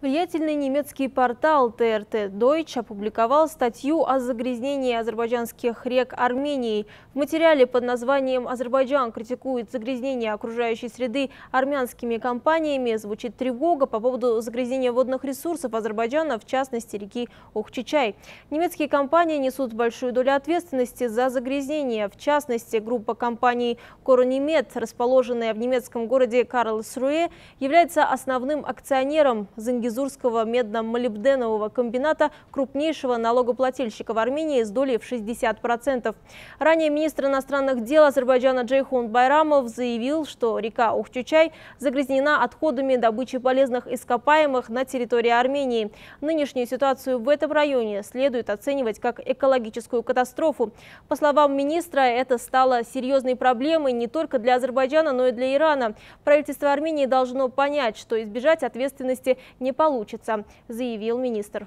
Влиятельный немецкий портал ТРТ Deutsch опубликовал статью о загрязнении азербайджанских рек Армении. В материале под названием «Азербайджан критикует загрязнение окружающей среды армянскими компаниями» звучит тревога по поводу загрязнения водных ресурсов Азербайджана, в частности реки Ухчичай. Немецкие компании несут большую долю ответственности за загрязнение. В частности, группа компаний «Коронемет», расположенная в немецком городе Карлсруе, является основным акционером Зангизура Гизурского медно-молибденового комбината, крупнейшего налогоплательщика в Армении с долей в 60%. Ранее министр иностранных дел Азербайджана Джейхун Байрамов заявил, что река Ухтючай загрязнена отходами добычи полезных ископаемых на территории Армении. Нынешнюю ситуацию в этом районе следует оценивать как экологическую катастрофу. По словам министра, это стало серьезной проблемой не только для Азербайджана, но и для Ирана. Правительство Армении должно понять, что избежать ответственности не получится, заявил министр.